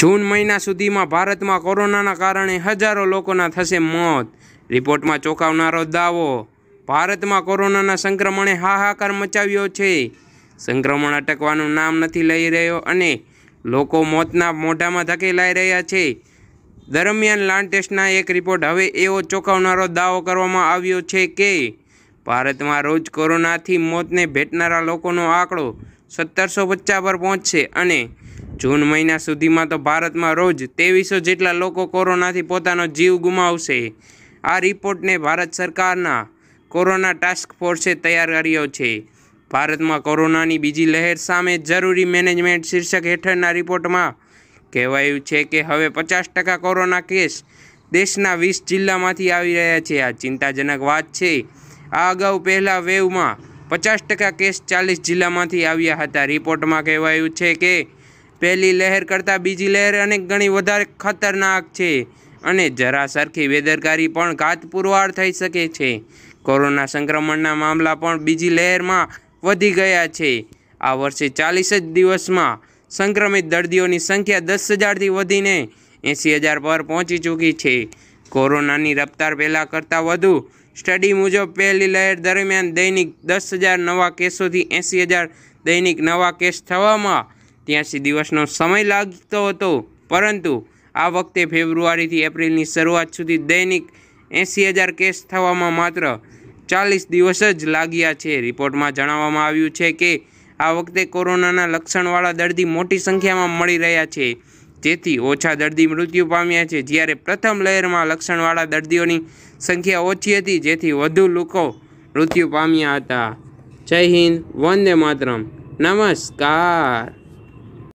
જૂન મહિના સુધીમાં ભારતમાં કોરોનાના કારણે હજારો લોકોના થશે મોત રિપોર્ટમાં ચોંકાવનારો દાવો ભારતમાં કોરોનાના સંક્રમણે હાહાકાર મચાવ્યો છે સંક્રમણ અટકવાનું નામ નથી લઈ રહ્યો અને લોકો મોતના મોઢામાં ધકેલાઈ રહ્યા છે દરમિયાન લાન્ટેસ્ટના એક રિપોર્ટ હવે એવો ચોંકાવનારો દાવો કરવામાં આવ્યો છે કે ભારતમાં રોજ કોરોનાથી મોતને ભેટનારા લોકોનો આંકડો સત્તરસો પચાસ પર પહોંચશે અને જૂન મહિના સુધીમાં તો ભારતમાં રોજ ત્રેવીસો જેટલા લોકો કોરોનાથી પોતાનો જીવ ગુમાવશે આ રિપોર્ટને ભારત સરકારના કોરોના ટાસ્ક ફોર્સે તૈયાર કર્યો છે ભારતમાં કોરોનાની બીજી લહેર સામે જરૂરી મેનેજમેન્ટ શીર્ષક હેઠળના રિપોર્ટમાં કહેવાયું છે કે હવે પચાસ ટકા કોરોના કેસ દેશના વીસ જિલ્લામાંથી આવી રહ્યા છે આ ચિંતાજનક વાત છે આ અગાઉ પહેલા વેવમાં પચાસ ટકા કેસ ચાલીસ જિલ્લામાંથી આવ્યા હતા રિપોર્ટમાં કહેવાયું છે કે પહેલી લહેર કરતાં બીજી લહેર અનેક ગણી વધારે ખતરનાક છે અને જરા સરખી બેદરકારી પણ ઘાત પુરવાર થઈ શકે છે કોરોના સંક્રમણના મામલા પણ બીજી લહેરમાં વધી ગયા છે આ વર્ષે ચાલીસ જ દિવસમાં સંક્રમિત દર્દીઓની સંખ્યા દસ હજારથી વધીને એંસી હજાર પર પહોંચી ચૂકી છે કોરોનાની રફતાર પહેલાં કરતાં વધુ સ્ટડી મુજબ પહેલી લહેર દરમિયાન દૈનિક દસ હજાર નવા કેસોથી એંસી હજાર દૈનિક નવા કેસ થવામાં ત્યાંસી દિવસનો સમય લાગતો હતો પરંતુ આ વખતે ફેબ્રુઆરીથી એપ્રિલની શરૂઆત સુધી દૈનિક એંસી હજાર કેસ થવામાં માત્ર ચાલીસ દિવસ જ લાગ્યા છે રિપોર્ટમાં જણાવવામાં આવ્યું છે કે આ વખતે કોરોનાના લક્ષણવાળા દર્દી મોટી સંખ્યામાં મળી રહ્યા છે જેથી ઓછા દર્દી મૃત્યુ પામ્યા છે જ્યારે પ્રથમ લહેરમાં લક્ષણવાળા દર્દીઓની સંખ્યા ઓછી હતી જેથી વધુ લોકો મૃત્યુ પામ્યા હતા જય હિન્દ વંદે માતરમ નમસ્કાર